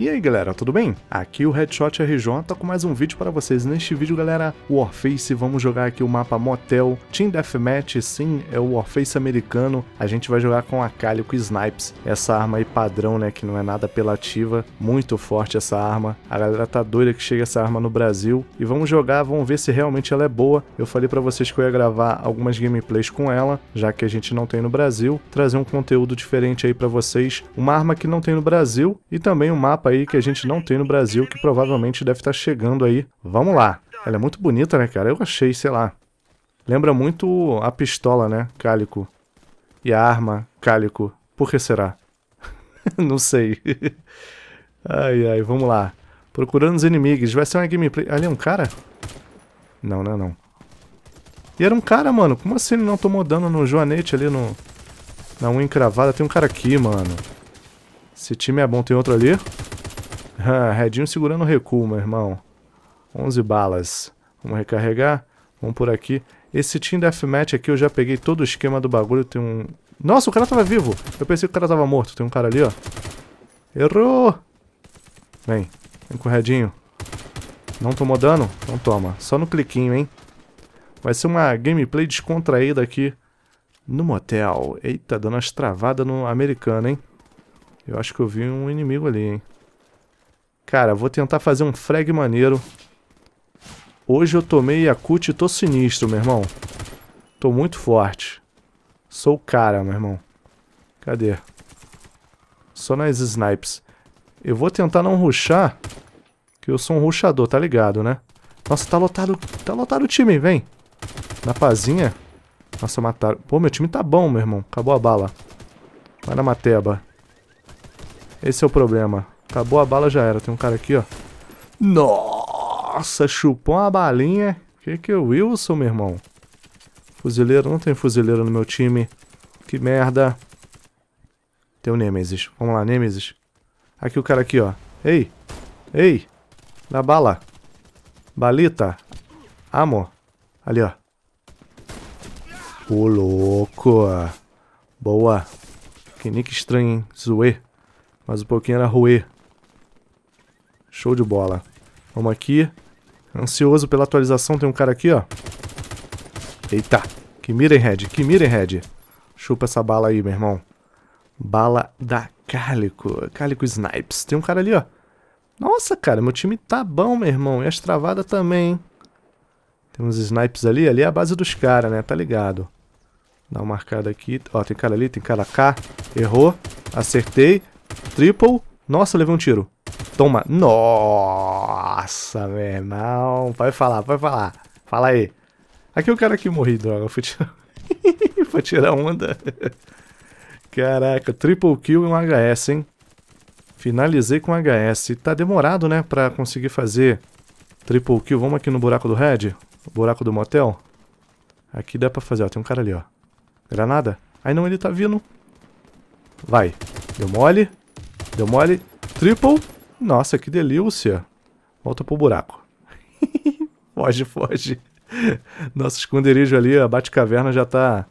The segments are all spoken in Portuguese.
E aí galera, tudo bem? Aqui o Headshot RJ tá com mais um vídeo para vocês. Neste vídeo galera, Warface, vamos jogar aqui o mapa Motel, Team Deathmatch, sim, é o Warface americano. A gente vai jogar com a Kali com Snipes, essa arma aí padrão né, que não é nada apelativa, muito forte essa arma. A galera tá doida que chega essa arma no Brasil. E vamos jogar, vamos ver se realmente ela é boa. Eu falei para vocês que eu ia gravar algumas gameplays com ela, já que a gente não tem no Brasil. Trazer um conteúdo diferente aí para vocês. Uma arma que não tem no Brasil e também um mapa Europa aí que a gente não tem no Brasil, que provavelmente deve estar tá chegando aí. Vamos lá. Ela é muito bonita, né, cara? Eu achei, sei lá. Lembra muito a pistola, né? Cálico. E a arma, cálico. Por que será? não sei. ai, ai, vamos lá. Procurando os inimigos. Vai ser uma gameplay... Ali é um cara? Não, não, é não. E era um cara, mano. Como assim ele não tomou dano no joanete ali no... Na unha encravada? Tem um cara aqui, mano. Esse time é bom. Tem outro ali. Ah, redinho segurando o recuo, meu irmão. 11 balas. Vamos recarregar. Vamos por aqui. Esse Team Deathmatch aqui eu já peguei todo o esquema do bagulho. Tem um... Nossa, o cara tava vivo. Eu pensei que o cara tava morto. Tem um cara ali, ó. Errou! Vem. Vem com o redinho. Não tomou dano? Então toma. Só no cliquinho, hein? Vai ser uma gameplay descontraída aqui no motel. Eita, dando uma travadas no americano, hein? Eu acho que eu vi um inimigo ali, hein? Cara, vou tentar fazer um frag maneiro. Hoje eu tomei Yakut e tô sinistro, meu irmão. Tô muito forte. Sou o cara, meu irmão. Cadê? Só nas snipes. Eu vou tentar não ruxar, que eu sou um ruxador, tá ligado, né? Nossa, tá lotado, tá lotado o time, vem. Na pazinha. Nossa, mataram. Pô, meu time tá bom, meu irmão. Acabou a bala. Vai na mateba. Esse é o problema. Acabou a bala, já era. Tem um cara aqui, ó. Nossa, chupou uma balinha. Que que é o Wilson, meu irmão? Fuzileiro, não tem fuzileiro no meu time. Que merda. Tem o um Nemesis. Vamos lá, Nemesis. Aqui o cara aqui, ó. Ei, ei. Dá bala. Balita. Amor. Ali, ó. Ô, louco. Boa. Que nick estranho, hein? Zoe. Mas um pouquinho era ruê. Show de bola. Vamos aqui. Ansioso pela atualização, tem um cara aqui, ó. Eita. Que mirem, Red. Que mirem, Red. Chupa essa bala aí, meu irmão. Bala da Cálico. Cálico Snipes. Tem um cara ali, ó. Nossa, cara, meu time tá bom, meu irmão. E as travadas também, hein? Tem uns snipes ali. Ali é a base dos caras, né? Tá ligado. Dá uma marcada aqui. Ó, tem cara ali, tem cara cá. Errou. Acertei. Triple. Nossa, levei um tiro. Toma. Nossa, meu irmão. Pode falar, pode falar. Fala aí. Aqui é o cara que morri, droga. Fui tirar, Fui tirar onda. Caraca, triple kill e um HS, hein? Finalizei com HS. Tá demorado, né, pra conseguir fazer triple kill. Vamos aqui no buraco do Red? Buraco do motel? Aqui dá pra fazer, ó. Tem um cara ali, ó. Granada? Aí não, ele tá vindo. Vai. Deu mole. Deu mole. Triple. Nossa, que delícia. Volta pro buraco. foge, foge. Nosso esconderijo ali, a Batcaverna já tá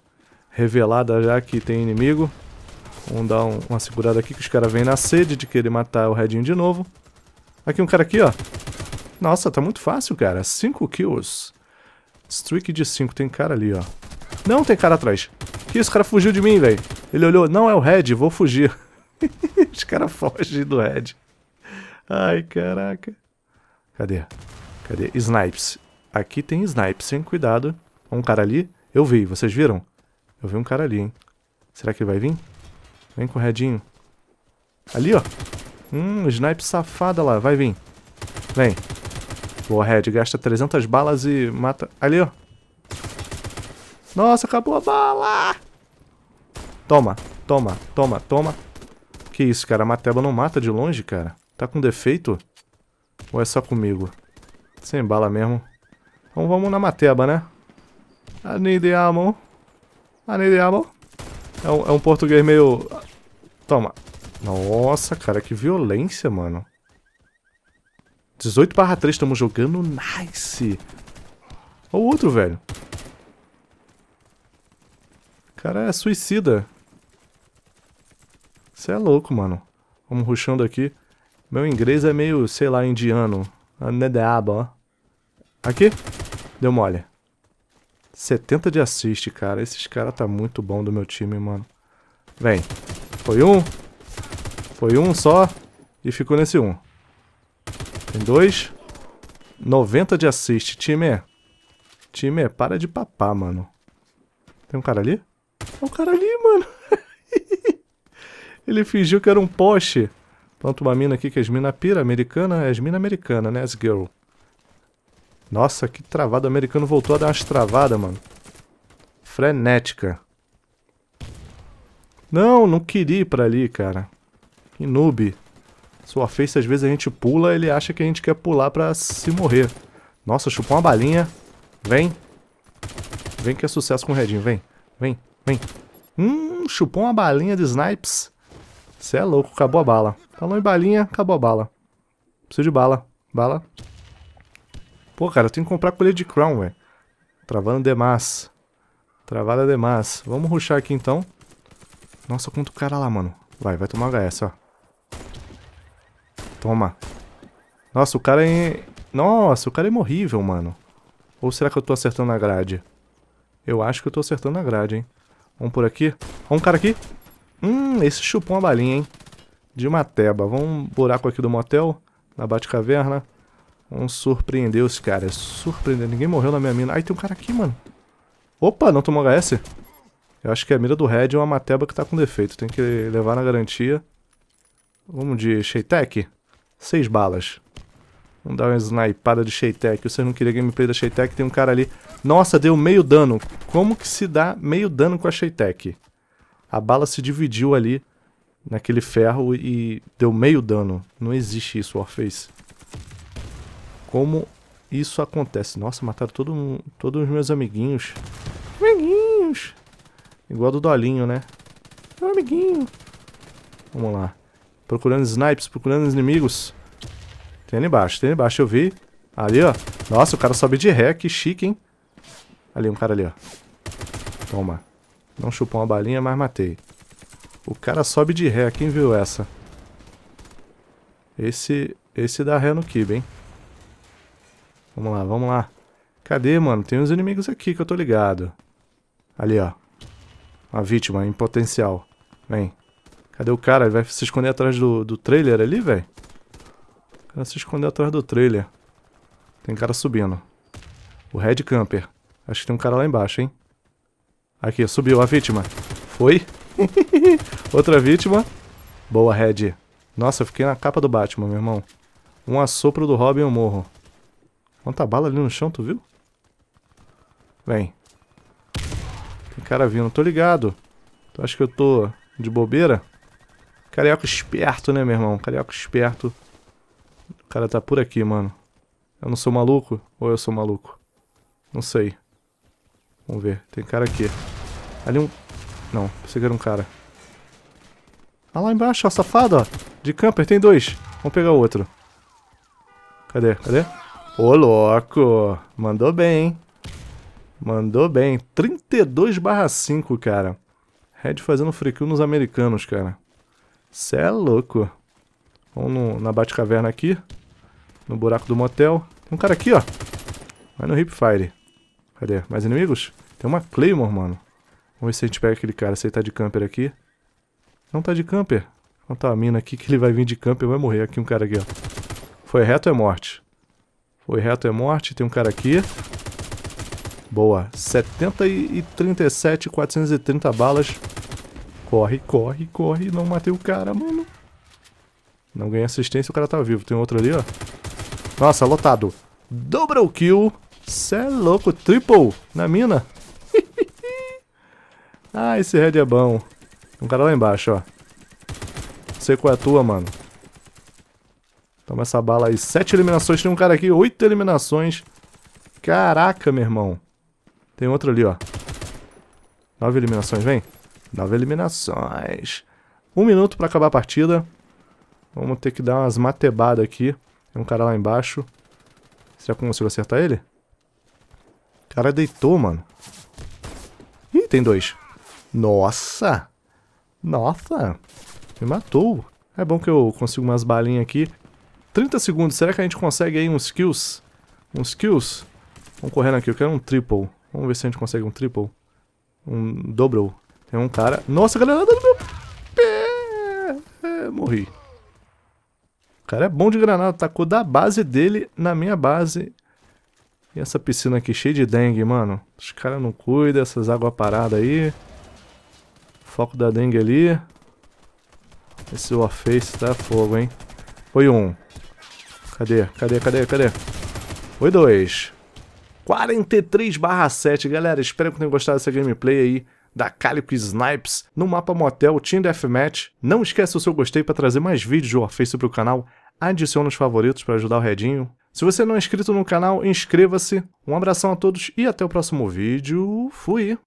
revelada já que tem inimigo. Vamos dar um, uma segurada aqui que os caras vêm na sede de querer matar o Redinho de novo. Aqui um cara aqui, ó. Nossa, tá muito fácil, cara. 5 kills. Streak de 5. Tem cara ali, ó. Não, tem cara atrás. Que isso, cara fugiu de mim, velho. Ele olhou. Não, é o Red. Vou fugir. os caras fogem do Red. Ai, caraca. Cadê? Cadê? Snipes. Aqui tem snipes, hein? Cuidado. Um cara ali. Eu vi, vocês viram? Eu vi um cara ali, hein? Será que ele vai vir? Vem corredinho. Ali, ó. Hum, snipe safada lá. Vai vir. Vem. Boa, Red. Gasta 300 balas e mata... Ali, ó. Nossa, acabou a bala! Toma, toma, toma, toma. Que isso, cara. A Mateba não mata de longe, cara. Tá com defeito? Ou é só comigo? Sem bala mesmo. Então vamos na mateba, né? Anidiamo. Anidiamo. É um, é um português meio... Toma. Nossa, cara, que violência, mano. 18 barra 3, estamos jogando nice. Olha o outro, velho. cara é suicida. Você é louco, mano. Vamos ruxando aqui. Meu inglês é meio, sei lá, indiano. Ah, Nedeaba, né, ó. Aqui. Deu mole. 70 de assist, cara. Esses caras tá muito bom do meu time, mano. Vem. Foi um. Foi um só. E ficou nesse um. Tem dois. 90 de assist. Time. É, time, é, para de papar, mano. Tem um cara ali? Olha o cara ali, mano. Ele fingiu que era um poste. Planta uma mina aqui que é as mina pira americana. É as mina americana, né? As girl. Nossa, que travada. O americano voltou a dar umas travadas, mano. Frenética. Não, não queria ir pra ali, cara. Que noob. Sua face, às vezes a gente pula, ele acha que a gente quer pular pra se morrer. Nossa, chupou uma balinha. Vem. Vem que é sucesso com o Redinho, vem. Vem, vem. Hum, chupou uma balinha de snipes. Você é louco, acabou a bala. Falou em balinha, acabou a bala. Preciso de bala. Bala. Pô, cara, eu tenho que comprar colher de crown, velho. Travando demais. Travada demais. Vamos ruxar aqui, então. Nossa, quanto cara lá, mano. Vai, vai tomar HS, ó. Toma. Nossa, o cara é... Nossa, o cara é morrível, mano. Ou será que eu tô acertando na grade? Eu acho que eu tô acertando na grade, hein. Vamos por aqui. Ó um cara aqui. Hum, esse chupou uma balinha, hein? De uma teba. Vamos um buraco aqui do motel, na bate caverna Vamos surpreender os caras. Surpreender. Ninguém morreu na minha mina. Ai, tem um cara aqui, mano. Opa, não tomou HS? Eu acho que a mira do Red é uma mateba que tá com defeito. Tem que levar na garantia. Vamos de Sheitec. Seis balas. Vamos dar uma snipada de Sheitec. Vocês não queriam gameplay da Sheitec? Tem um cara ali. Nossa, deu meio dano. Como que se dá meio dano com a Sheitec? a bala se dividiu ali naquele ferro e deu meio dano. Não existe isso, Warface. Como isso acontece? Nossa, mataram todo, todos os meus amiguinhos. Amiguinhos! Igual do Dolinho, né? Meu amiguinho. Vamos lá. Procurando snipes, procurando inimigos. Tem ali embaixo, tem ali embaixo, eu vi. Ali, ó. Nossa, o cara sobe de ré, que chique, hein? Ali, um cara ali, ó. Toma. Não chupou uma balinha, mas matei. O cara sobe de ré, quem viu essa? Esse, esse dá ré no Kibe, hein? Vamos lá, vamos lá. Cadê, mano? Tem uns inimigos aqui que eu tô ligado. Ali, ó. Uma vítima em potencial. Vem. Cadê o cara? Ele vai se esconder atrás do, do trailer ali, velho? O cara se escondeu atrás do trailer. Tem cara subindo. O Red Camper. Acho que tem um cara lá embaixo, hein? Aqui, subiu a vítima. Foi. Outra vítima. Boa, Red. Nossa, eu fiquei na capa do Batman, meu irmão. Um assopro do Robin eu morro. Quanta bala ali no chão, tu viu? Vem. Tem cara vindo. Tô ligado. Tu acha que eu tô de bobeira? Carioca esperto, né, meu irmão? Carioca esperto. O cara tá por aqui, mano. Eu não sou maluco ou eu sou maluco? Não sei. Vamos ver, tem cara aqui. Ali um... Não, pensei que era um cara. Ah, lá embaixo, ó, safado, ó. De camper, tem dois. Vamos pegar o outro. Cadê, cadê? Ô, louco! Mandou bem, hein? Mandou bem. 32 barra 5, cara. Red fazendo free kill nos americanos, cara. Cê é louco. Vamos no, na Batcaverna aqui. No buraco do motel. Tem um cara aqui, ó. Vai no Hipfire. Cadê? Mais inimigos? Tem uma Claymore, mano. Vamos ver se a gente pega aquele cara. Se ele tá de camper aqui. Não tá de camper. Então tá a mina aqui que ele vai vir de camper e vai morrer. Aqui um cara aqui, ó. Foi reto é morte. Foi reto é morte. Tem um cara aqui. Boa. 70 e 37, 430 balas. Corre, corre, corre. Não matei o cara, mano. Não ganhei assistência, o cara tá vivo. Tem outro ali, ó. Nossa, lotado. Double kill. Cê é louco, triple na mina. ah, esse red é bom. Tem um cara lá embaixo, ó. Sei qual é a tua, mano. Toma essa bala aí. Sete eliminações. Tem um cara aqui, oito eliminações. Caraca, meu irmão. Tem outro ali, ó. Nove eliminações, vem. Nove eliminações. Um minuto pra acabar a partida. Vamos ter que dar umas matebadas aqui. Tem um cara lá embaixo. que eu consigo acertar ele? cara deitou, mano. Ih, tem dois. Nossa! Nossa! Me matou. É bom que eu consigo umas balinhas aqui. 30 segundos. Será que a gente consegue aí uns kills? Uns kills? Vamos correndo aqui. Eu quero um triple. Vamos ver se a gente consegue um triple. Um double. Tem um cara... Nossa, galera! Do meu pé! É, morri. O cara é bom de granada. Tacou da base dele na minha base. E essa piscina aqui cheia de dengue, mano. Os caras não cuidam, essas águas paradas aí. Foco da dengue ali. Esse Warface tá fogo, hein? Foi um. Cadê? Cadê? Cadê? Cadê? Foi dois. 43 barra 7, galera. Espero que tenham gostado dessa gameplay aí da Calico Snipes no mapa Motel Team Deathmatch. Não esqueça o seu gostei para trazer mais vídeos de Warface para o canal. Adicione os favoritos para ajudar o Redinho. Se você não é inscrito no canal, inscreva-se. Um abração a todos e até o próximo vídeo. Fui!